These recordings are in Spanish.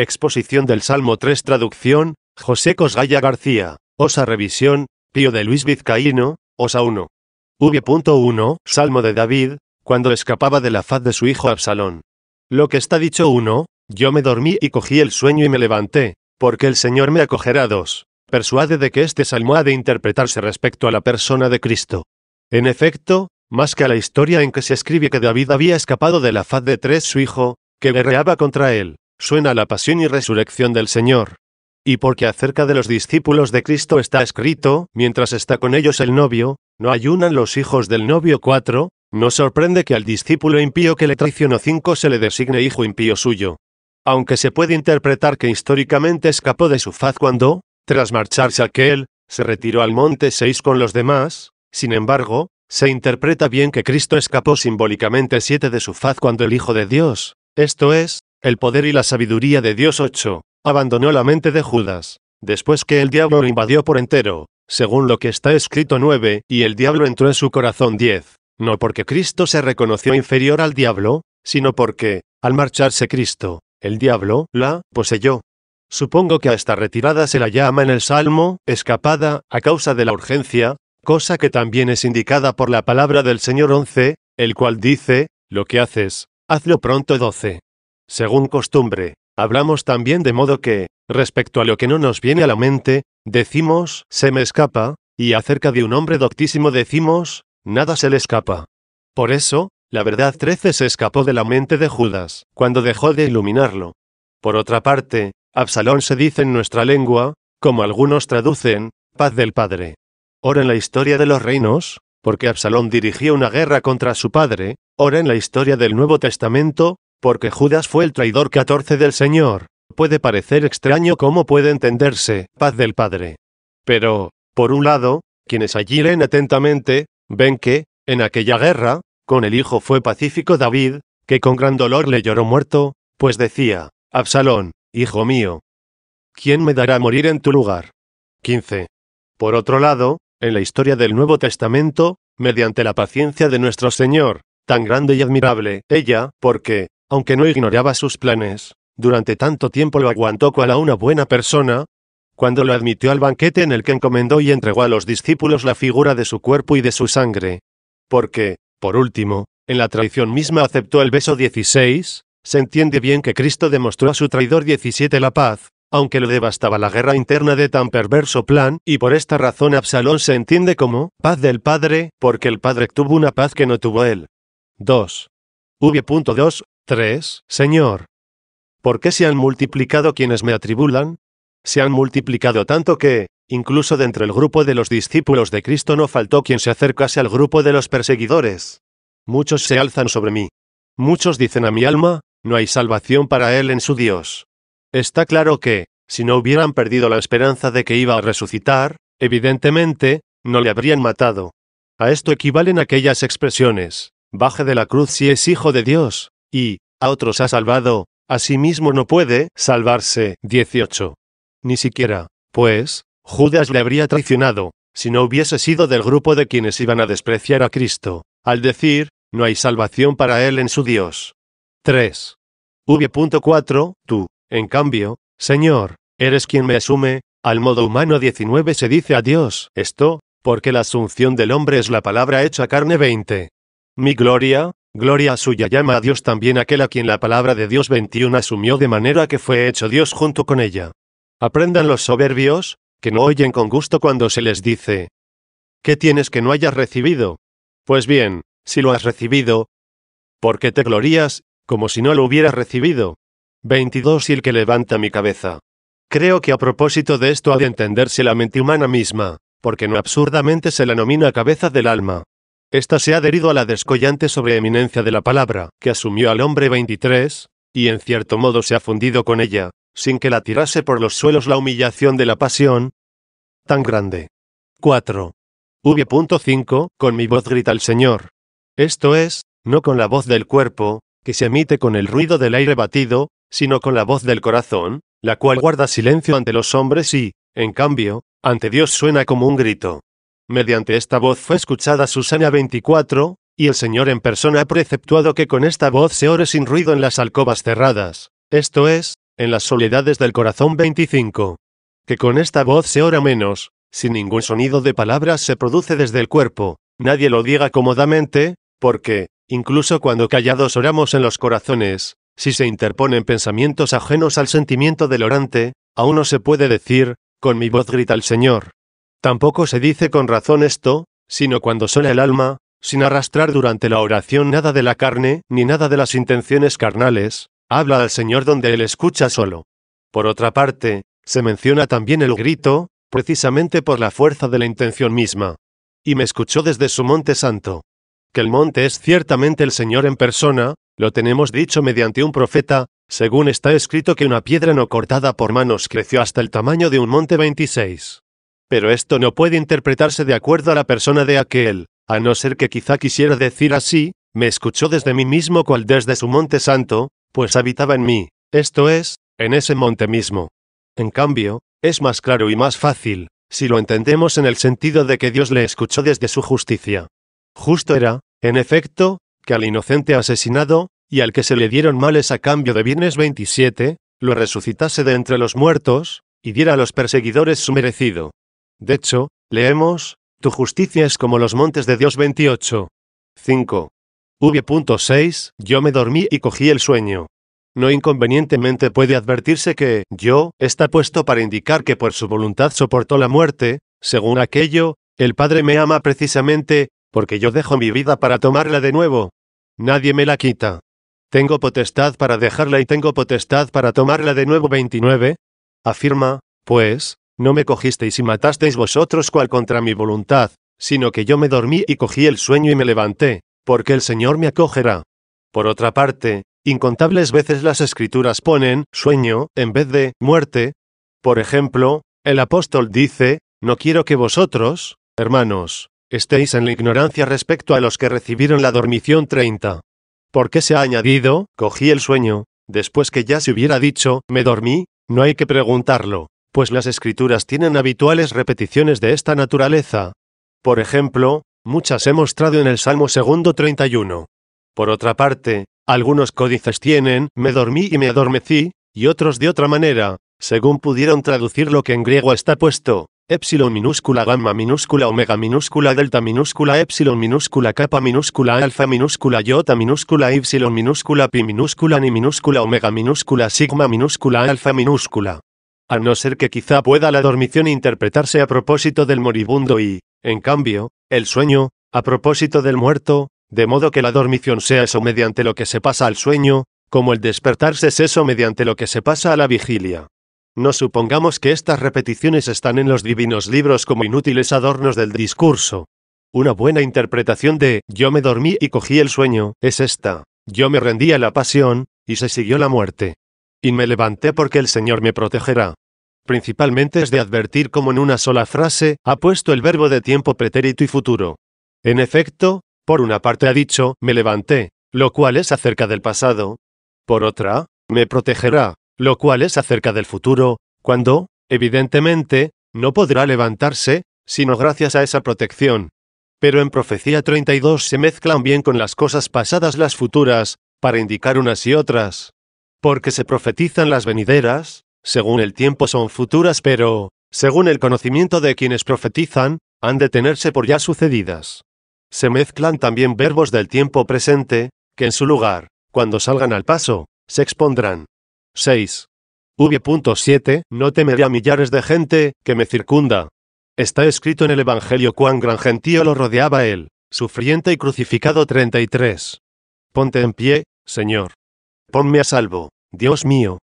Exposición del Salmo 3 Traducción, José Cosgaya García, Osa Revisión, Pío de Luis Vizcaíno, Osa 1. V.1, Salmo de David, cuando escapaba de la faz de su hijo Absalón. Lo que está dicho 1, yo me dormí y cogí el sueño y me levanté, porque el Señor me acogerá dos. Persuade de que este salmo ha de interpretarse respecto a la persona de Cristo. En efecto, más que a la historia en que se escribe que David había escapado de la faz de tres su hijo, que guerreaba contra él, suena la pasión y resurrección del Señor. Y porque acerca de los discípulos de Cristo está escrito, mientras está con ellos el novio, no ayunan los hijos del novio 4, no sorprende que al discípulo impío que le traicionó 5 se le designe hijo impío suyo. Aunque se puede interpretar que históricamente escapó de su faz cuando, tras marcharse aquel, se retiró al monte 6 con los demás, sin embargo, se interpreta bien que Cristo escapó simbólicamente 7 de su faz cuando el Hijo de Dios, esto es, el poder y la sabiduría de Dios 8. Abandonó la mente de Judas, después que el diablo lo invadió por entero, según lo que está escrito 9, y el diablo entró en su corazón 10, no porque Cristo se reconoció inferior al diablo, sino porque, al marcharse Cristo, el diablo la poseyó. Supongo que a esta retirada se la llama en el Salmo, escapada, a causa de la urgencia, cosa que también es indicada por la palabra del Señor 11, el cual dice, lo que haces, hazlo pronto 12. Según costumbre, hablamos también de modo que, respecto a lo que no nos viene a la mente, decimos, se me escapa, y acerca de un hombre doctísimo decimos, nada se le escapa. Por eso, la verdad 13 se escapó de la mente de Judas, cuando dejó de iluminarlo. Por otra parte, Absalón se dice en nuestra lengua, como algunos traducen, paz del padre. Ora en la historia de los reinos, porque Absalón dirigió una guerra contra su padre, ora en la historia del Nuevo Testamento, porque Judas fue el traidor 14 del Señor. Puede parecer extraño como puede entenderse, paz del Padre. Pero, por un lado, quienes allí leen atentamente, ven que, en aquella guerra, con el hijo fue pacífico David, que con gran dolor le lloró muerto, pues decía, Absalón, hijo mío, ¿quién me dará morir en tu lugar? 15. Por otro lado, en la historia del Nuevo Testamento, mediante la paciencia de nuestro Señor, tan grande y admirable, ella, porque, aunque no ignoraba sus planes, durante tanto tiempo lo aguantó cual a una buena persona, cuando lo admitió al banquete en el que encomendó y entregó a los discípulos la figura de su cuerpo y de su sangre. Porque, por último, en la traición misma aceptó el beso 16, se entiende bien que Cristo demostró a su traidor 17 la paz, aunque lo devastaba la guerra interna de tan perverso plan, y por esta razón Absalón se entiende como paz del Padre, porque el Padre tuvo una paz que no tuvo él. 2. V.2. 3. Señor, ¿por qué se han multiplicado quienes me atribulan? Se han multiplicado tanto que, incluso dentro del el grupo de los discípulos de Cristo no faltó quien se acercase al grupo de los perseguidores. Muchos se alzan sobre mí. Muchos dicen a mi alma, no hay salvación para él en su Dios. Está claro que, si no hubieran perdido la esperanza de que iba a resucitar, evidentemente, no le habrían matado. A esto equivalen aquellas expresiones, baje de la cruz si es hijo de Dios, y a otros ha salvado, a sí mismo no puede salvarse. 18. Ni siquiera, pues, Judas le habría traicionado, si no hubiese sido del grupo de quienes iban a despreciar a Cristo, al decir, no hay salvación para él en su Dios. 3. V.4, tú, en cambio, Señor, eres quien me asume, al modo humano 19 se dice a Dios, esto, porque la asunción del hombre es la palabra hecha carne 20. Mi gloria, Gloria suya llama a Dios también aquel a quien la palabra de Dios 21 asumió de manera que fue hecho Dios junto con ella. Aprendan los soberbios, que no oyen con gusto cuando se les dice, ¿qué tienes que no hayas recibido? Pues bien, si lo has recibido, ¿por qué te glorías, como si no lo hubieras recibido? 22 Y el que levanta mi cabeza. Creo que a propósito de esto ha de entenderse la mente humana misma, porque no absurdamente se la nomina cabeza del alma. Esta se ha adherido a la descollante sobreeminencia de la palabra, que asumió al hombre 23, y en cierto modo se ha fundido con ella, sin que la tirase por los suelos la humillación de la pasión tan grande. 4. V.5. Con mi voz grita el Señor. Esto es, no con la voz del cuerpo, que se emite con el ruido del aire batido, sino con la voz del corazón, la cual guarda silencio ante los hombres y, en cambio, ante Dios suena como un grito. Mediante esta voz fue escuchada Susana 24, y el Señor en persona ha preceptuado que con esta voz se ore sin ruido en las alcobas cerradas, esto es, en las soledades del corazón 25. Que con esta voz se ora menos, si ningún sonido de palabras se produce desde el cuerpo, nadie lo diga cómodamente, porque, incluso cuando callados oramos en los corazones, si se interponen pensamientos ajenos al sentimiento del orante, aún no se puede decir, con mi voz grita el Señor. Tampoco se dice con razón esto, sino cuando sola el alma, sin arrastrar durante la oración nada de la carne, ni nada de las intenciones carnales, habla al Señor donde Él escucha solo. Por otra parte, se menciona también el grito, precisamente por la fuerza de la intención misma. Y me escuchó desde su monte santo. Que el monte es ciertamente el Señor en persona, lo tenemos dicho mediante un profeta, según está escrito que una piedra no cortada por manos creció hasta el tamaño de un monte 26. Pero esto no puede interpretarse de acuerdo a la persona de aquel, a no ser que quizá quisiera decir así, me escuchó desde mí mismo cual desde su monte santo, pues habitaba en mí, esto es, en ese monte mismo. En cambio, es más claro y más fácil, si lo entendemos en el sentido de que Dios le escuchó desde su justicia. Justo era, en efecto, que al inocente asesinado, y al que se le dieron males a cambio de bienes 27, lo resucitase de entre los muertos, y diera a los perseguidores su merecido. De hecho, leemos, Tu justicia es como los montes de Dios 28. 5. V.6, yo me dormí y cogí el sueño. No inconvenientemente puede advertirse que, yo, está puesto para indicar que por su voluntad soportó la muerte, según aquello, el Padre me ama precisamente, porque yo dejo mi vida para tomarla de nuevo. Nadie me la quita. Tengo potestad para dejarla y tengo potestad para tomarla de nuevo 29. Afirma, pues, no me cogisteis y matasteis vosotros cual contra mi voluntad, sino que yo me dormí y cogí el sueño y me levanté, porque el Señor me acogerá. Por otra parte, incontables veces las escrituras ponen sueño en vez de muerte. Por ejemplo, el apóstol dice, no quiero que vosotros, hermanos, estéis en la ignorancia respecto a los que recibieron la dormición 30. ¿Por qué se ha añadido, cogí el sueño, después que ya se hubiera dicho, me dormí? No hay que preguntarlo pues las escrituras tienen habituales repeticiones de esta naturaleza. Por ejemplo, muchas he mostrado en el Salmo segundo 31. Por otra parte, algunos códices tienen, me dormí y me adormecí, y otros de otra manera, según pudieron traducir lo que en griego está puesto, epsilon minúscula gamma minúscula omega minúscula delta minúscula epsilon minúscula capa minúscula alfa minúscula iota minúscula ypsilon minúscula pi minúscula ni minúscula omega minúscula sigma minúscula alfa minúscula. A no ser que quizá pueda la dormición interpretarse a propósito del moribundo y, en cambio, el sueño, a propósito del muerto, de modo que la dormición sea eso mediante lo que se pasa al sueño, como el despertarse es eso mediante lo que se pasa a la vigilia. No supongamos que estas repeticiones están en los divinos libros como inútiles adornos del discurso. Una buena interpretación de yo me dormí y cogí el sueño es esta. Yo me rendí a la pasión, y se siguió la muerte. Y me levanté porque el Señor me protegerá. Principalmente es de advertir cómo en una sola frase ha puesto el verbo de tiempo pretérito y futuro. En efecto, por una parte ha dicho, me levanté, lo cual es acerca del pasado. Por otra, me protegerá, lo cual es acerca del futuro, cuando, evidentemente, no podrá levantarse, sino gracias a esa protección. Pero en Profecía 32 se mezclan bien con las cosas pasadas las futuras, para indicar unas y otras porque se profetizan las venideras, según el tiempo son futuras, pero, según el conocimiento de quienes profetizan, han de tenerse por ya sucedidas. Se mezclan también verbos del tiempo presente, que en su lugar, cuando salgan al paso, se expondrán. 6. V.7. No temeré a millares de gente que me circunda. Está escrito en el Evangelio cuán gran gentío lo rodeaba él, sufriente y crucificado 33. Ponte en pie, Señor. Ponme a salvo, Dios mío.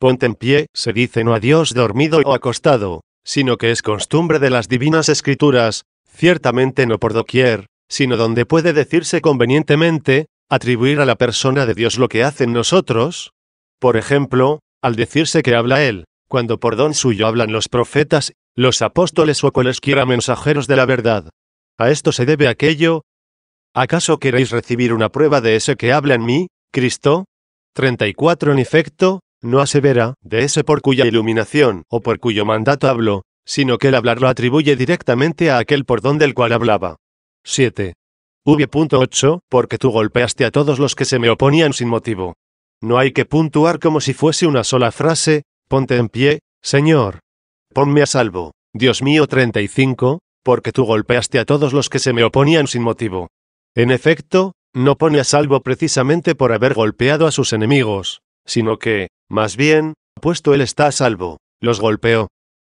Ponte en pie, se dice no a Dios dormido o acostado, sino que es costumbre de las divinas escrituras, ciertamente no por doquier, sino donde puede decirse convenientemente, atribuir a la persona de Dios lo que hacen nosotros. Por ejemplo, al decirse que habla Él, cuando por don suyo hablan los profetas, los apóstoles o cualesquiera mensajeros de la verdad. ¿A esto se debe aquello? ¿Acaso queréis recibir una prueba de ese que habla en mí, Cristo? 34 En efecto, no asevera, de ese por cuya iluminación, o por cuyo mandato hablo, sino que el hablar lo atribuye directamente a aquel por donde el cual hablaba. 7. V.8, porque tú golpeaste a todos los que se me oponían sin motivo. No hay que puntuar como si fuese una sola frase, ponte en pie, Señor. Ponme a salvo, Dios mío 35, porque tú golpeaste a todos los que se me oponían sin motivo. En efecto, no pone a salvo precisamente por haber golpeado a sus enemigos, sino que, más bien, puesto él está a salvo, los golpeó.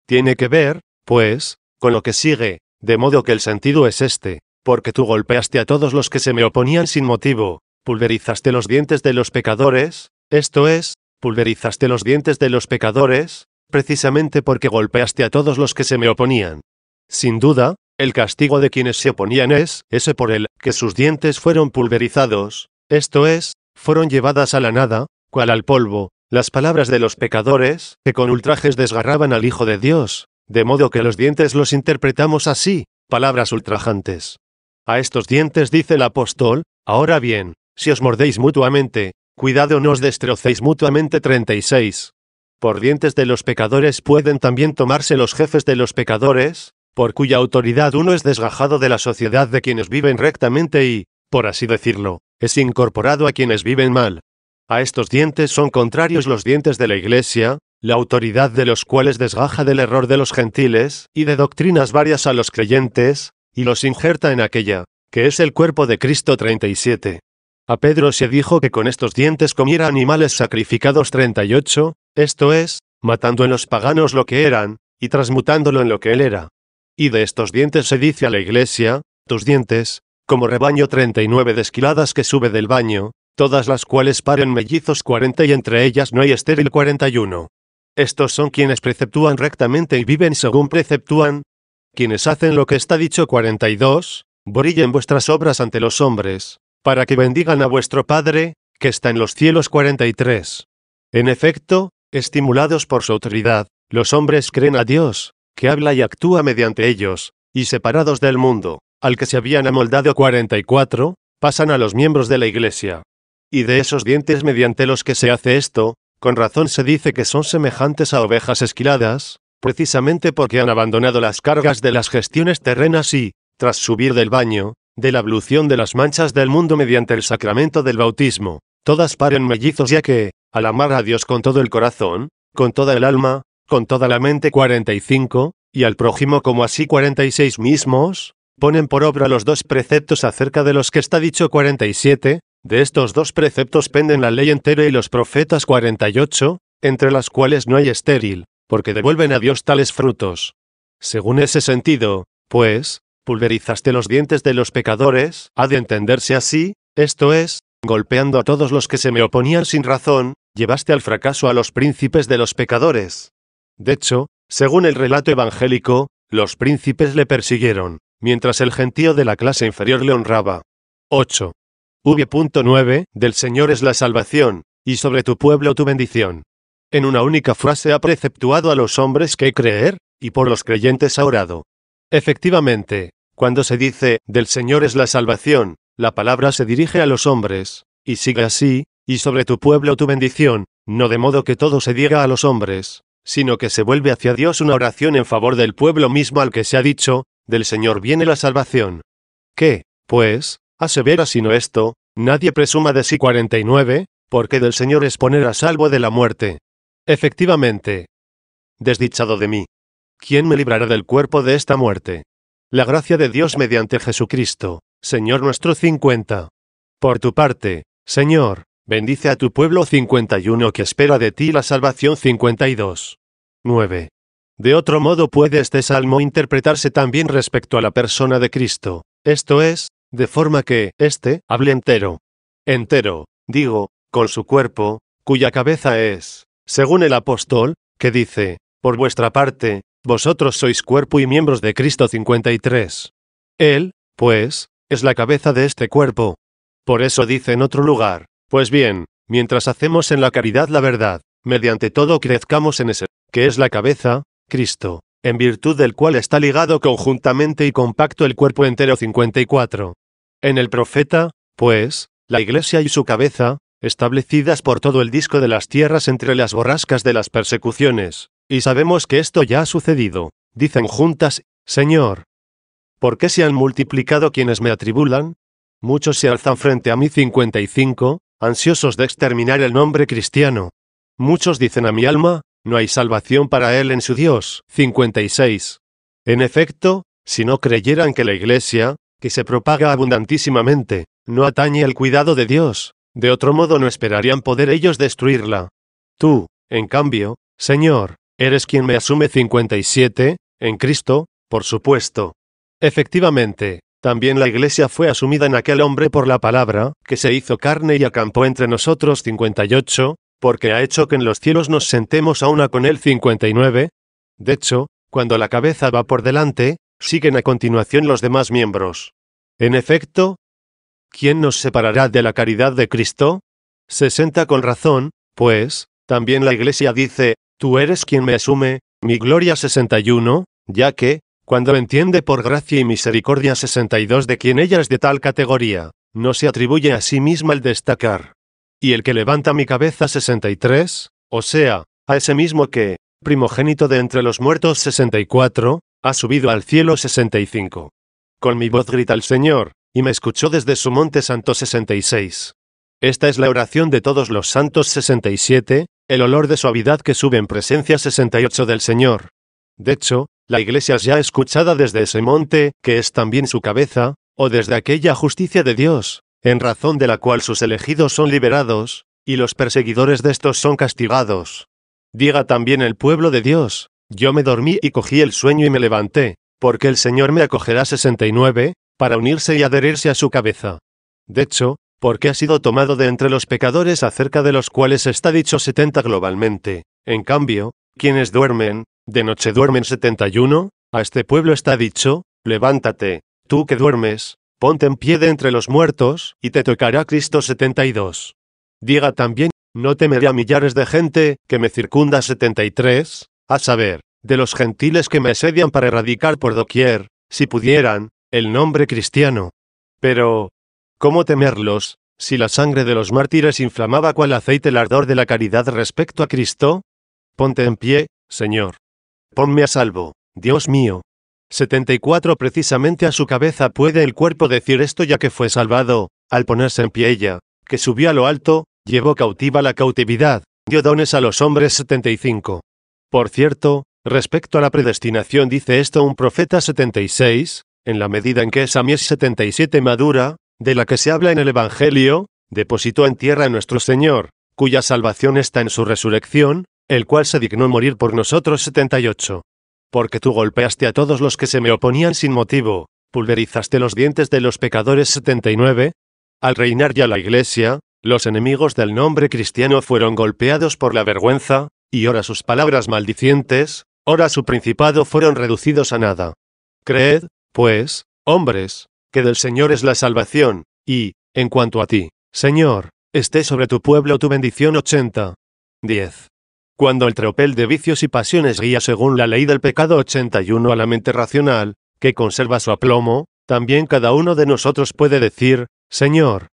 Tiene que ver, pues, con lo que sigue, de modo que el sentido es este, porque tú golpeaste a todos los que se me oponían sin motivo, pulverizaste los dientes de los pecadores, esto es, pulverizaste los dientes de los pecadores, precisamente porque golpeaste a todos los que se me oponían. Sin duda, el castigo de quienes se oponían es, ese por el, que sus dientes fueron pulverizados, esto es, fueron llevadas a la nada, cual al polvo, las palabras de los pecadores, que con ultrajes desgarraban al Hijo de Dios, de modo que los dientes los interpretamos así, palabras ultrajantes. A estos dientes dice el apóstol, ahora bien, si os mordéis mutuamente, cuidado no os destrocéis mutuamente 36. Por dientes de los pecadores pueden también tomarse los jefes de los pecadores, por cuya autoridad uno es desgajado de la sociedad de quienes viven rectamente y, por así decirlo, es incorporado a quienes viven mal. A estos dientes son contrarios los dientes de la Iglesia, la autoridad de los cuales desgaja del error de los gentiles y de doctrinas varias a los creyentes, y los injerta en aquella, que es el cuerpo de Cristo 37. A Pedro se dijo que con estos dientes comiera animales sacrificados 38, esto es, matando en los paganos lo que eran, y transmutándolo en lo que él era. Y de estos dientes se dice a la iglesia, tus dientes, como rebaño 39 desquiladas que sube del baño, todas las cuales paren mellizos 40 y entre ellas no hay estéril 41. Estos son quienes preceptúan rectamente y viven según preceptúan. Quienes hacen lo que está dicho 42, brillen vuestras obras ante los hombres, para que bendigan a vuestro Padre, que está en los cielos 43. En efecto, estimulados por su autoridad, los hombres creen a Dios, que habla y actúa mediante ellos, y separados del mundo, al que se habían amoldado 44, pasan a los miembros de la Iglesia. Y de esos dientes mediante los que se hace esto, con razón se dice que son semejantes a ovejas esquiladas, precisamente porque han abandonado las cargas de las gestiones terrenas y, tras subir del baño, de la ablución de las manchas del mundo mediante el sacramento del bautismo, todas paren mellizos ya que, al amar a Dios con todo el corazón, con toda el alma, con toda la mente 45, y al prójimo como así 46 mismos, ponen por obra los dos preceptos acerca de los que está dicho 47, de estos dos preceptos penden la ley entera y los profetas 48, entre las cuales no hay estéril, porque devuelven a Dios tales frutos. Según ese sentido, pues, pulverizaste los dientes de los pecadores, ha de entenderse así, esto es, golpeando a todos los que se me oponían sin razón, llevaste al fracaso a los príncipes de los pecadores. De hecho, según el relato evangélico, los príncipes le persiguieron, mientras el gentío de la clase inferior le honraba. 8. V.9. Del Señor es la salvación, y sobre tu pueblo tu bendición. En una única frase ha preceptuado a los hombres que creer, y por los creyentes ha orado. Efectivamente, cuando se dice, del Señor es la salvación, la palabra se dirige a los hombres, y sigue así, y sobre tu pueblo tu bendición, no de modo que todo se diga a los hombres, sino que se vuelve hacia Dios una oración en favor del pueblo mismo al que se ha dicho, del Señor viene la salvación. ¿Qué, pues, asevera sino esto, nadie presuma de sí 49, porque del Señor es poner a salvo de la muerte. Efectivamente. Desdichado de mí. ¿Quién me librará del cuerpo de esta muerte? La gracia de Dios mediante Jesucristo, Señor nuestro 50. Por tu parte, Señor, Bendice a tu pueblo 51 que espera de ti la salvación 52. 9. De otro modo puede este salmo interpretarse también respecto a la persona de Cristo, esto es, de forma que, este, hable entero. Entero, digo, con su cuerpo, cuya cabeza es, según el apóstol, que dice, por vuestra parte, vosotros sois cuerpo y miembros de Cristo 53. Él, pues, es la cabeza de este cuerpo. Por eso dice en otro lugar, pues bien, mientras hacemos en la caridad la verdad, mediante todo crezcamos en ese, que es la cabeza, Cristo, en virtud del cual está ligado conjuntamente y compacto el cuerpo entero 54. En el profeta, pues, la iglesia y su cabeza, establecidas por todo el disco de las tierras entre las borrascas de las persecuciones, y sabemos que esto ya ha sucedido, dicen juntas, Señor. ¿Por qué se han multiplicado quienes me atribulan? Muchos se alzan frente a mí 55, ansiosos de exterminar el nombre cristiano. Muchos dicen a mi alma, no hay salvación para él en su Dios. 56. En efecto, si no creyeran que la Iglesia, que se propaga abundantísimamente, no atañe el cuidado de Dios, de otro modo no esperarían poder ellos destruirla. Tú, en cambio, Señor, eres quien me asume 57, en Cristo, por supuesto. Efectivamente, también la iglesia fue asumida en aquel hombre por la palabra, que se hizo carne y acampó entre nosotros 58, porque ha hecho que en los cielos nos sentemos a una con él 59. De hecho, cuando la cabeza va por delante, siguen a continuación los demás miembros. En efecto, ¿quién nos separará de la caridad de Cristo? 60 con razón, pues, también la iglesia dice, tú eres quien me asume, mi gloria 61, ya que, cuando entiende por gracia y misericordia 62 de quien ella es de tal categoría, no se atribuye a sí misma el destacar. Y el que levanta mi cabeza 63, o sea, a ese mismo que, primogénito de entre los muertos 64, ha subido al cielo 65. Con mi voz grita el Señor, y me escuchó desde su monte santo 66. Esta es la oración de todos los santos 67, el olor de suavidad que sube en presencia 68 del Señor. De hecho, la iglesia ya escuchada desde ese monte, que es también su cabeza, o desde aquella justicia de Dios, en razón de la cual sus elegidos son liberados, y los perseguidores de estos son castigados. Diga también el pueblo de Dios, yo me dormí y cogí el sueño y me levanté, porque el Señor me acogerá 69, para unirse y adherirse a su cabeza. De hecho, porque ha sido tomado de entre los pecadores acerca de los cuales está dicho 70 globalmente. En cambio, quienes duermen, de noche duermen 71, a este pueblo está dicho, levántate, tú que duermes, ponte en pie de entre los muertos, y te tocará Cristo 72. Diga también, no temeré a millares de gente, que me circunda 73, a saber, de los gentiles que me asedian para erradicar por doquier, si pudieran, el nombre cristiano. Pero, ¿cómo temerlos, si la sangre de los mártires inflamaba cual aceite el ardor de la caridad respecto a Cristo? Ponte en pie, Señor. Ponme a salvo, Dios mío. 74 Precisamente a su cabeza puede el cuerpo decir esto ya que fue salvado, al ponerse en pie ella, que subió a lo alto, llevó cautiva la cautividad, dio dones a los hombres 75. Por cierto, respecto a la predestinación dice esto un profeta 76, en la medida en que esa mies 77 madura, de la que se habla en el Evangelio, depositó en tierra a nuestro Señor, cuya salvación está en su resurrección, el cual se dignó morir por nosotros 78. Porque tú golpeaste a todos los que se me oponían sin motivo, pulverizaste los dientes de los pecadores 79. Al reinar ya la Iglesia, los enemigos del nombre cristiano fueron golpeados por la vergüenza, y ahora sus palabras maldicientes, ahora su principado fueron reducidos a nada. Creed, pues, hombres, que del Señor es la salvación, y, en cuanto a ti, Señor, esté sobre tu pueblo tu bendición 80. 10. Cuando el tropel de vicios y pasiones guía según la ley del pecado 81 a la mente racional, que conserva su aplomo, también cada uno de nosotros puede decir, Señor,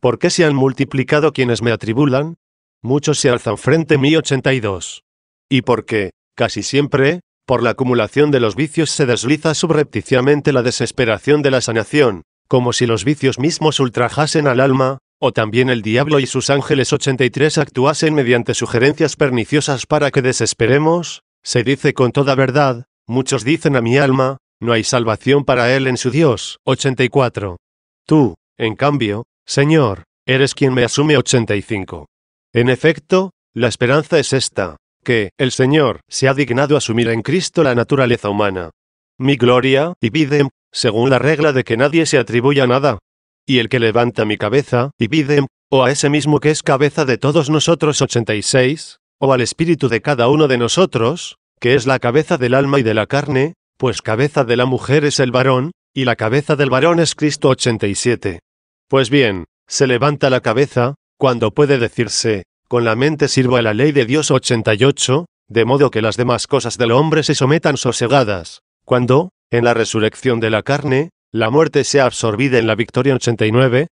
¿por qué se han multiplicado quienes me atribulan? Muchos se alzan frente mí 82. Y porque, casi siempre, por la acumulación de los vicios se desliza subrepticiamente la desesperación de la sanación, como si los vicios mismos ultrajasen al alma, o también el diablo y sus ángeles 83 actuasen mediante sugerencias perniciosas para que desesperemos, se dice con toda verdad, muchos dicen a mi alma, no hay salvación para él en su Dios 84. Tú, en cambio, Señor, eres quien me asume 85. En efecto, la esperanza es esta, que el Señor se ha dignado asumir en Cristo la naturaleza humana. Mi gloria, y videm, según la regla de que nadie se atribuya nada, y el que levanta mi cabeza, y pide, o a ese mismo que es cabeza de todos nosotros 86, o al espíritu de cada uno de nosotros, que es la cabeza del alma y de la carne, pues cabeza de la mujer es el varón, y la cabeza del varón es Cristo 87. Pues bien, se levanta la cabeza, cuando puede decirse, con la mente sirvo a la ley de Dios 88, de modo que las demás cosas del hombre se sometan sosegadas, cuando, en la resurrección de la carne, la muerte se ha absorbido en la victoria 89.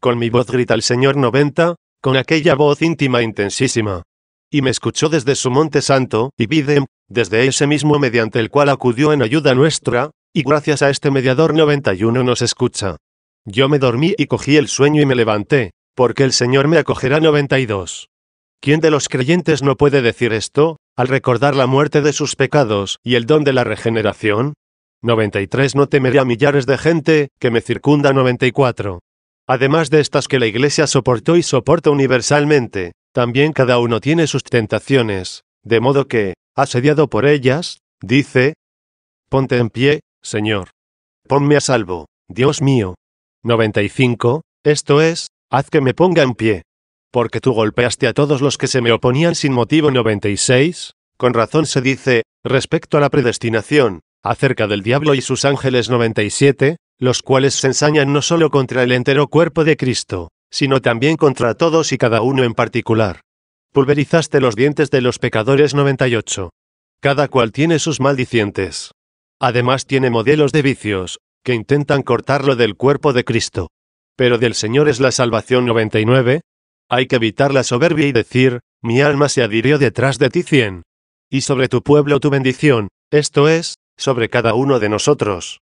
Con mi voz grita el Señor 90, con aquella voz íntima e intensísima. Y me escuchó desde su monte santo, y vide, desde ese mismo mediante el cual acudió en ayuda nuestra, y gracias a este mediador 91 nos escucha. Yo me dormí y cogí el sueño y me levanté, porque el Señor me acogerá 92. ¿Quién de los creyentes no puede decir esto, al recordar la muerte de sus pecados y el don de la regeneración? 93 No temeré a millares de gente, que me circunda 94. Además de estas que la Iglesia soportó y soporta universalmente, también cada uno tiene sus tentaciones, de modo que, asediado por ellas, dice, Ponte en pie, Señor. Ponme a salvo, Dios mío. 95. Esto es, haz que me ponga en pie. Porque tú golpeaste a todos los que se me oponían sin motivo 96. Con razón se dice, respecto a la predestinación, acerca del diablo y sus ángeles 97, los cuales se ensañan no solo contra el entero cuerpo de Cristo, sino también contra todos y cada uno en particular. Pulverizaste los dientes de los pecadores 98. Cada cual tiene sus maldicientes. Además tiene modelos de vicios, que intentan cortarlo del cuerpo de Cristo. Pero del Señor es la salvación 99. Hay que evitar la soberbia y decir, mi alma se adhirió detrás de ti 100. Y sobre tu pueblo tu bendición, esto es, sobre cada uno de nosotros.